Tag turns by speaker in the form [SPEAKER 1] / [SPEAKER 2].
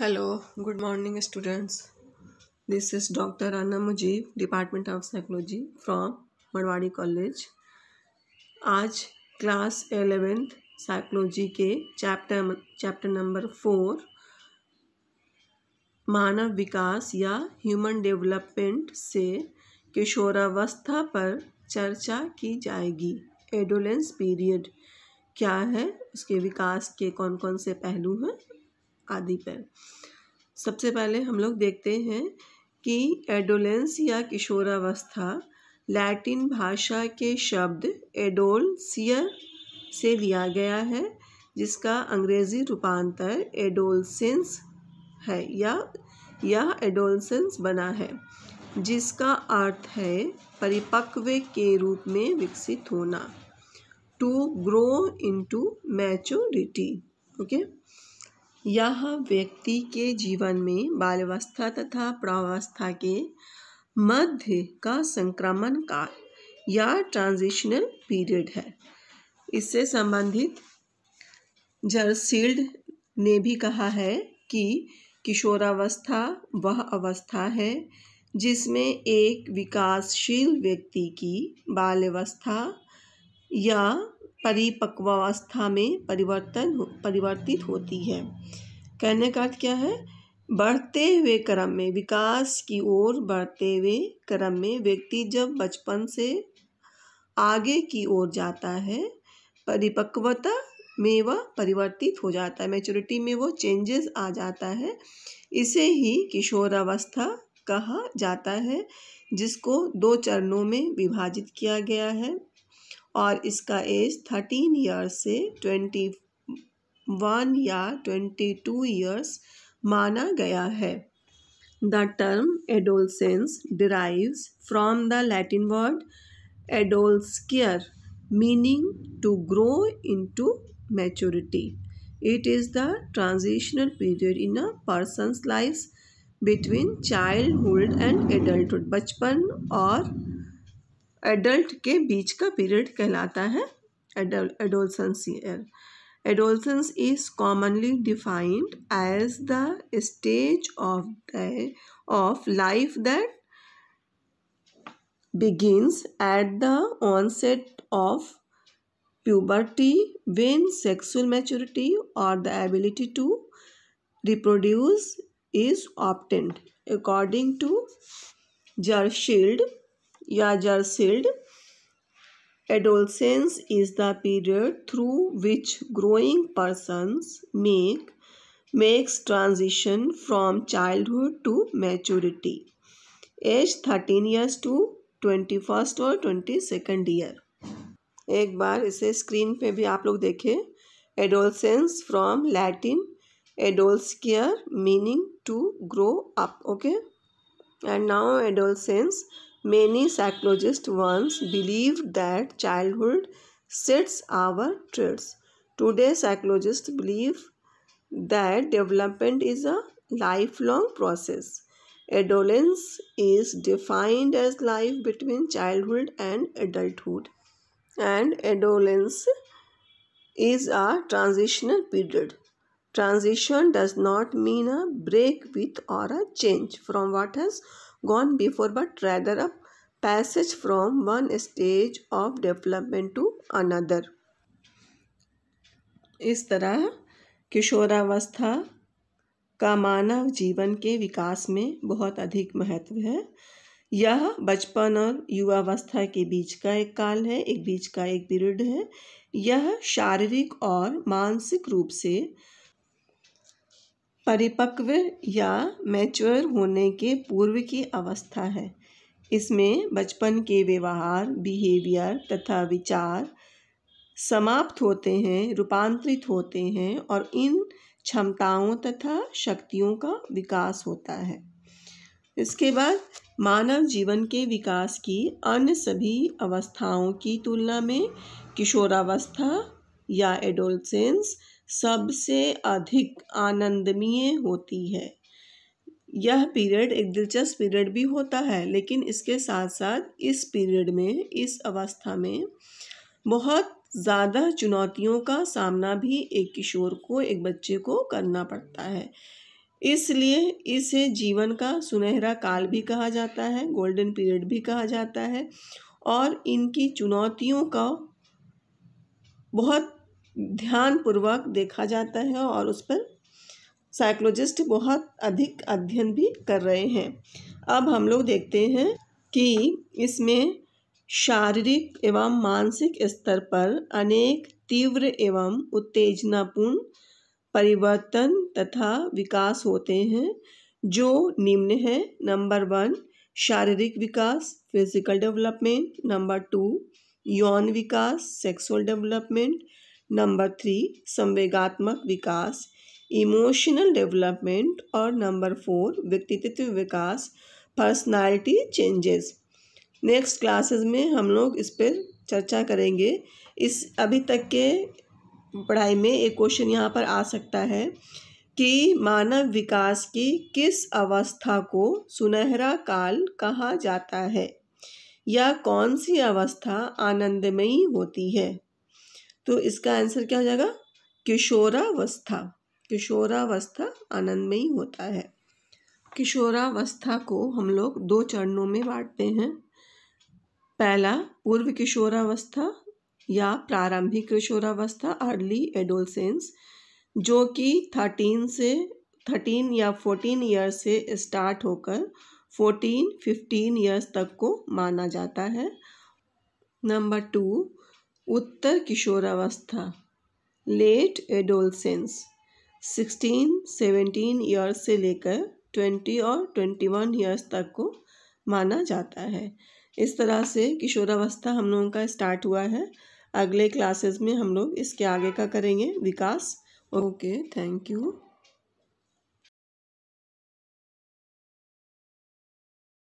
[SPEAKER 1] Hello good morning students this is doctor Ana Mujeeb department of psychology from Marwari college आज class eleventh psychology के chapter chapter number four मानव विकास या human development से किशोरावस्था पर चर्चा की जाएगी एडोलेंस पीरियड क्या है उसके विकास के कौन कौन से पहलू हैं आदि पर सबसे पहले हम लोग देखते हैं कि एडोलेंस या किशोरावस्था लैटिन भाषा के शब्द एडोलसियर से लिया गया है जिसका अंग्रेज़ी रूपांतर एडोलसेंस है या यह एडोलसेंस बना है जिसका अर्थ है परिपक्व के रूप में विकसित होना to grow into maturity okay यह व्यक्ति के जीवन में बालावस्था तथा प्रावस्था के मध्य का संक्रमण काल या ट्रांजिशनल पीरियड है इससे संबंधित जर्सील्ड ने भी कहा है कि किशोरावस्था वह अवस्था है जिसमें एक विकासशील व्यक्ति की बाल्यावस्था या परिपक्वावस्था में परिवर्तन परिवर्तित होती है कहने का अर्थ क्या है बढ़ते हुए क्रम में विकास की ओर बढ़ते हुए क्रम में व्यक्ति जब बचपन से आगे की ओर जाता है परिपक्वता में वह परिवर्तित हो जाता है मैच्योरिटी में वो चेंजेस आ जाता है इसे ही किशोरावस्था कहा जाता है जिसको दो चरणों में विभाजित किया गया है और इसका एज थर्टीन ईयर्स से ट्वेंटी वन या ट्वेंटी टू ईयर्स माना गया है the term adolescence derives from the Latin word adolescere meaning to grow into maturity it is the transitional period in a person's life between childhood and adulthood बचपन और adult के बीच का period कहलाता है adolescence year adolescence is commonly defined as the stage of the of life that begins at the onset of puberty when sexual maturity और the ability to reproduce is obtained according to Jersild याज Jersild adolescence is the period through which growing persons make makes transition from childhood to maturity age thirteen years to twenty first और twenty second year एक बार इसे screen पे भी आप लोग देखें adolescence from Latin adolescere meaning to grow up okay and now adolescence Many psychologists once believed that childhood sets our traits. Today, psychologists believe that development is a lifelong process. Adolescence is defined as life between childhood and adulthood, and adolescence is a transitional period. Transition does not mean a break with or a change from what has gone before but rather a passage from one stage of development to another इस तरह किशोरावस्था का मानव जीवन के विकास में बहुत अधिक महत्व है यह बचपन और युवावस्था के बीच का एक काल है एक बीच का एक पीरियड है यह शारीरिक और मानसिक रूप से परिपक्व या मैच्योर होने के पूर्व की अवस्था है इसमें बचपन के व्यवहार बिहेवियर तथा विचार समाप्त होते हैं रूपांतरित होते हैं और इन क्षमताओं तथा शक्तियों का विकास होता है इसके बाद मानव जीवन के विकास की अन्य सभी अवस्थाओं की तुलना में किशोरावस्था या एडोलसेंस सबसे अधिक आनंदमय होती है यह पीरियड एक दिलचस्प पीरियड भी होता है लेकिन इसके साथ साथ इस पीरियड में इस अवस्था में बहुत ज़्यादा चुनौतियों का सामना भी एक किशोर को एक बच्चे को करना पड़ता है इसलिए इसे जीवन का सुनहरा काल भी कहा जाता है गोल्डन पीरियड भी कहा जाता है और इनकी चुनौतियों का बहुत ध्यानपूर्वक देखा जाता है और उस पर साइकोलॉजिस्ट बहुत अधिक अध्ययन भी कर रहे हैं अब हम लोग देखते हैं कि इसमें शारीरिक एवं मानसिक स्तर पर अनेक तीव्र एवं उत्तेजनापूर्ण परिवर्तन तथा विकास होते हैं जो निम्न है नंबर वन शारीरिक विकास फिजिकल डेवलपमेंट नंबर टू यौन विकास सेक्सुअल डेवलपमेंट नंबर थ्री संवेगात्मक विकास इमोशनल डेवलपमेंट और नंबर फोर व्यक्तित्व विकास पर्सनालिटी चेंजेस नेक्स्ट क्लासेस में हम लोग इस पर चर्चा करेंगे इस अभी तक के पढ़ाई में एक क्वेश्चन यहाँ पर आ सकता है कि मानव विकास की किस अवस्था को सुनहरा काल कहा जाता है या कौन सी अवस्था आनंदमयी होती है तो इसका आंसर क्या हो जाएगा किशोरावस्था किशोरावस्था आनंद में ही होता है किशोरावस्था को हम लोग दो चरणों में बांटते हैं पहला पूर्व किशोरावस्था या प्रारंभिक किशोरावस्था अर्ली एडोलसेंस जो कि थर्टीन से थर्टीन या फोर्टीन ईयर से स्टार्ट होकर फोर्टीन फिफ्टीन ईयर्स तक को माना जाता है नंबर टू उत्तर किशोरावस्था late adolescence sixteen seventeen years से लेकर ट्वेंटी और ट्वेंटी वन ईयर्स तक को माना जाता है इस तरह से किशोरावस्था हम लोगों का स्टार्ट हुआ है अगले क्लासेस में हम लोग इसके आगे का करेंगे विकास ओके थैंक यू